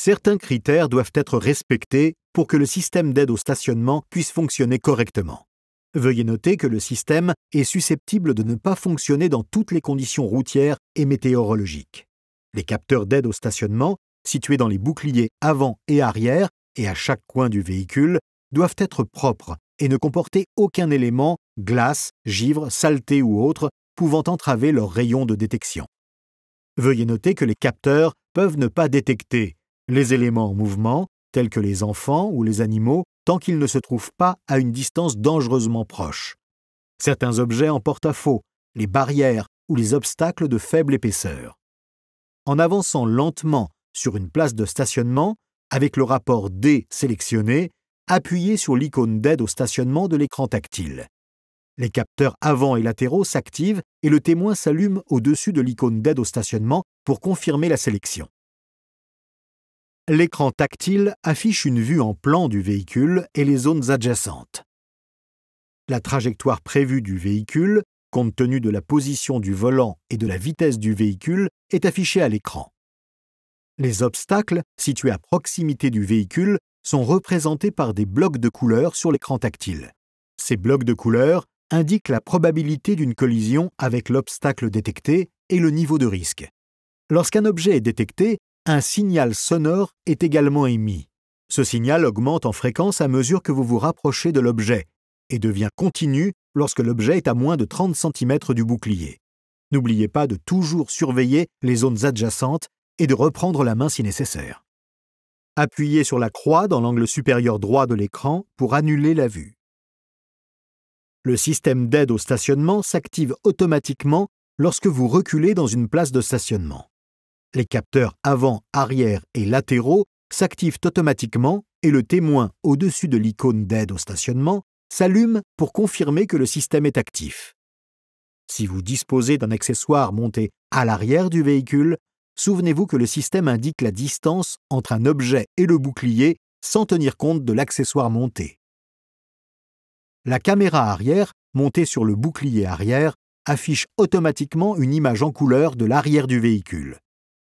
certains critères doivent être respectés pour que le système d'aide au stationnement puisse fonctionner correctement. Veuillez noter que le système est susceptible de ne pas fonctionner dans toutes les conditions routières et météorologiques. Les capteurs d'aide au stationnement, situés dans les boucliers avant et arrière et à chaque coin du véhicule, doivent être propres et ne comporter aucun élément, glace, givre, saleté ou autre, pouvant entraver leur rayon de détection. Veuillez noter que les capteurs peuvent ne pas détecter, les éléments en mouvement, tels que les enfants ou les animaux, tant qu'ils ne se trouvent pas à une distance dangereusement proche. Certains objets en porte-à-faux, les barrières ou les obstacles de faible épaisseur. En avançant lentement sur une place de stationnement, avec le rapport D sélectionné, appuyez sur l'icône d'aide au stationnement de l'écran tactile. Les capteurs avant et latéraux s'activent et le témoin s'allume au-dessus de l'icône d'aide au stationnement pour confirmer la sélection l'écran tactile affiche une vue en plan du véhicule et les zones adjacentes. La trajectoire prévue du véhicule, compte tenu de la position du volant et de la vitesse du véhicule, est affichée à l'écran. Les obstacles, situés à proximité du véhicule, sont représentés par des blocs de couleurs sur l'écran tactile. Ces blocs de couleurs indiquent la probabilité d'une collision avec l'obstacle détecté et le niveau de risque. Lorsqu'un objet est détecté, un signal sonore est également émis. Ce signal augmente en fréquence à mesure que vous vous rapprochez de l'objet et devient continu lorsque l'objet est à moins de 30 cm du bouclier. N'oubliez pas de toujours surveiller les zones adjacentes et de reprendre la main si nécessaire. Appuyez sur la croix dans l'angle supérieur droit de l'écran pour annuler la vue. Le système d'aide au stationnement s'active automatiquement lorsque vous reculez dans une place de stationnement. Les capteurs avant, arrière et latéraux s'activent automatiquement et le témoin au-dessus de l'icône d'aide au stationnement s'allume pour confirmer que le système est actif. Si vous disposez d'un accessoire monté à l'arrière du véhicule, souvenez-vous que le système indique la distance entre un objet et le bouclier sans tenir compte de l'accessoire monté. La caméra arrière, montée sur le bouclier arrière, affiche automatiquement une image en couleur de l'arrière du véhicule.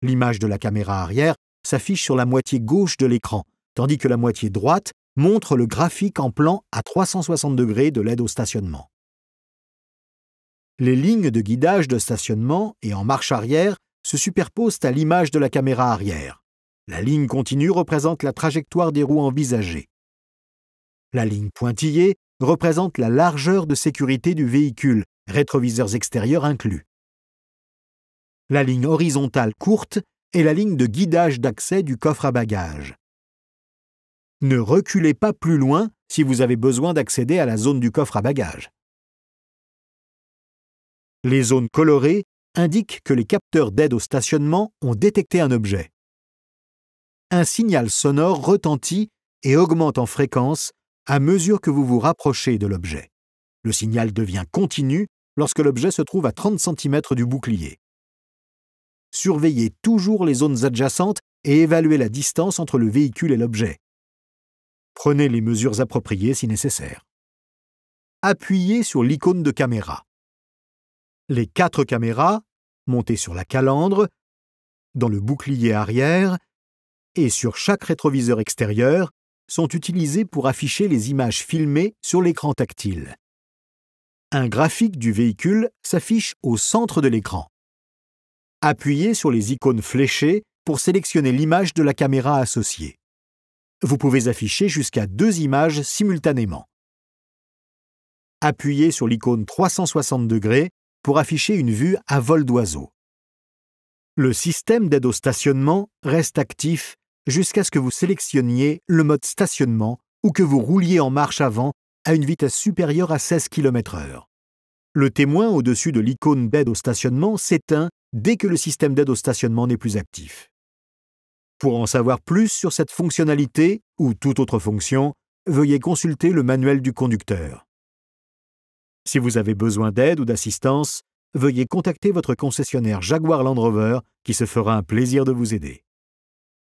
L'image de la caméra arrière s'affiche sur la moitié gauche de l'écran, tandis que la moitié droite montre le graphique en plan à 360 degrés de l'aide au stationnement. Les lignes de guidage de stationnement et en marche arrière se superposent à l'image de la caméra arrière. La ligne continue représente la trajectoire des roues envisagées. La ligne pointillée représente la largeur de sécurité du véhicule, rétroviseurs extérieurs inclus la ligne horizontale courte est la ligne de guidage d'accès du coffre à bagages. Ne reculez pas plus loin si vous avez besoin d'accéder à la zone du coffre à bagages. Les zones colorées indiquent que les capteurs d'aide au stationnement ont détecté un objet. Un signal sonore retentit et augmente en fréquence à mesure que vous vous rapprochez de l'objet. Le signal devient continu lorsque l'objet se trouve à 30 cm du bouclier. Surveillez toujours les zones adjacentes et évaluez la distance entre le véhicule et l'objet. Prenez les mesures appropriées si nécessaire. Appuyez sur l'icône de caméra. Les quatre caméras, montées sur la calandre, dans le bouclier arrière et sur chaque rétroviseur extérieur, sont utilisées pour afficher les images filmées sur l'écran tactile. Un graphique du véhicule s'affiche au centre de l'écran. Appuyez sur les icônes fléchées pour sélectionner l'image de la caméra associée. Vous pouvez afficher jusqu'à deux images simultanément. Appuyez sur l'icône 360 degrés pour afficher une vue à vol d'oiseau. Le système d'aide au stationnement reste actif jusqu'à ce que vous sélectionniez le mode stationnement ou que vous rouliez en marche avant à une vitesse supérieure à 16 km/h. Le témoin au-dessus de l'icône d'aide au stationnement s'éteint dès que le système d'aide au stationnement n'est plus actif. Pour en savoir plus sur cette fonctionnalité ou toute autre fonction, veuillez consulter le manuel du conducteur. Si vous avez besoin d'aide ou d'assistance, veuillez contacter votre concessionnaire Jaguar Land Rover qui se fera un plaisir de vous aider.